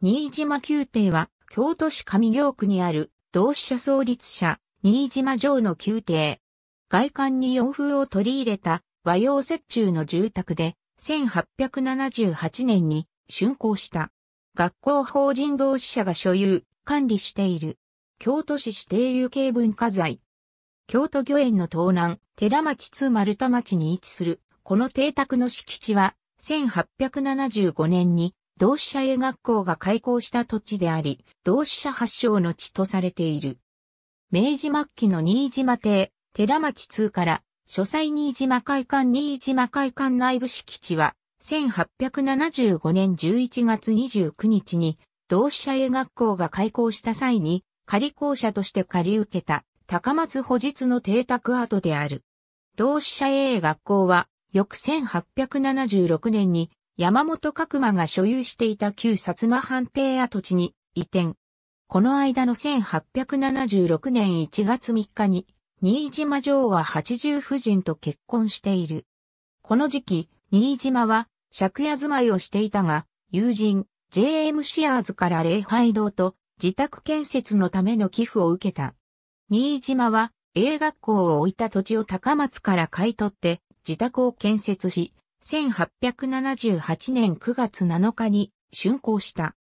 新島宮廷は、京都市上京区にある、同志社創立者、新島城の宮廷。外観に洋風を取り入れた和洋折衷の住宅で、1878年に竣工した。学校法人同志社が所有、管理している。京都市指定有形文化財。京都御苑の東南、寺町津丸田町に位置する、この邸宅の敷地は、1875年に同志社英学校が開校した土地であり、同志社発祥の地とされている。明治末期の新島邸、寺町通から、書斎新島会館新島会館内部敷地は、1875年11月29日に、同志社英学校が開校した際に、仮校舎として借り受けた、高松保実の邸宅跡である。同志社英学校は、翌1876年に山本角馬が所有していた旧薩摩藩邸跡地に移転。この間の1876年1月3日に、新島城は八十夫人と結婚している。この時期、新島は借家住まいをしていたが、友人、J.M. シアーズから礼拝堂と自宅建設のための寄付を受けた。新島は A 学校を置いた土地を高松から買い取って自宅を建設し、1878年9月7日に竣工した。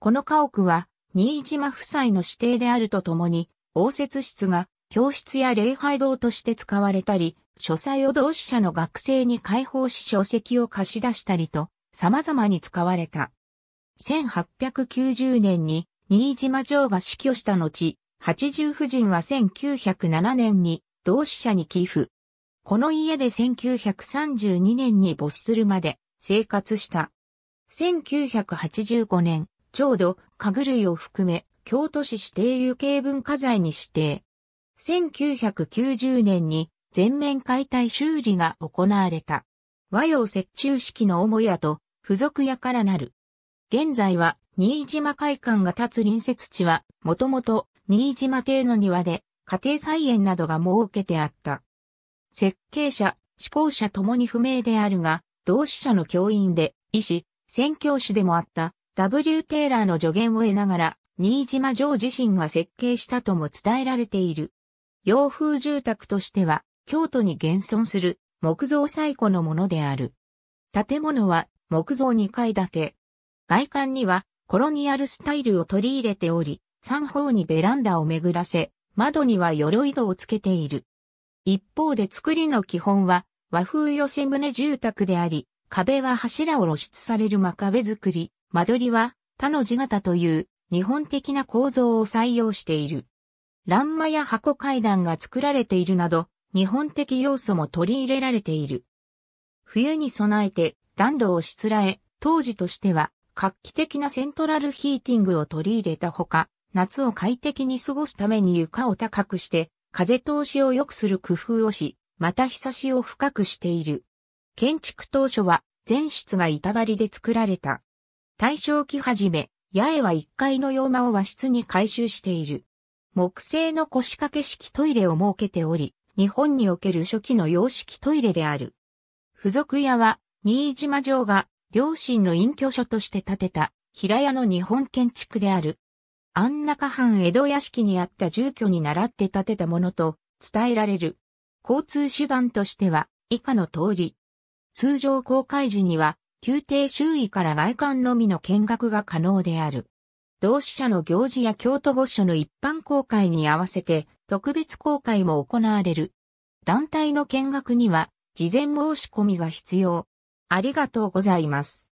この家屋は、新島夫妻の指定であるとともに、応接室が教室や礼拝堂として使われたり、書斎を同志社の学生に開放し書籍を貸し出したりと、様々に使われた。1890年に新島城が死去した後、八十夫人は1907年に同志社に寄付。この家で1932年に没するまで生活した。1985年、ちょうど家具類を含め京都市指定有形文化財に指定。1990年に全面解体修理が行われた。和洋折衷式の母屋と付属屋からなる。現在は新島会館が立つ隣接地はもともと新島邸の庭で家庭菜園などが設けてあった。設計者、思向者ともに不明であるが、同志社の教員で、医師、宣教師でもあった W. テイラーの助言を得ながら、新島城自身が設計したとも伝えられている。洋風住宅としては、京都に現存する木造最古のものである。建物は木造2階建て。外観にはコロニアルスタイルを取り入れており、三方にベランダを巡らせ、窓には鎧戸をつけている。一方で作りの基本は和風寄せ棟住宅であり、壁は柱を露出される真壁作り、間取りは他の字型という日本的な構造を採用している。欄間や箱階段が作られているなど、日本的要素も取り入れられている。冬に備えて暖炉をしつらえ、当時としては画期的なセントラルヒーティングを取り入れたほか、夏を快適に過ごすために床を高くして風通しを良くする工夫をし、またひさしを深くしている。建築当初は全室が板張りで作られた。大正期はじめ、八重は1階の洋間を和室に改修している。木製の腰掛け式トイレを設けており、日本における初期の洋式トイレである。付属屋は、新島城が両親の隠居所として建てた平屋の日本建築である。安中藩江戸屋敷にあった住居に倣って建てたものと伝えられる。交通手段としては以下の通り。通常公開時には宮廷周囲から外観のみの見学が可能である。同志社の行事や京都御所の一般公開に合わせて特別公開も行われる。団体の見学には事前申し込みが必要。ありがとうございます。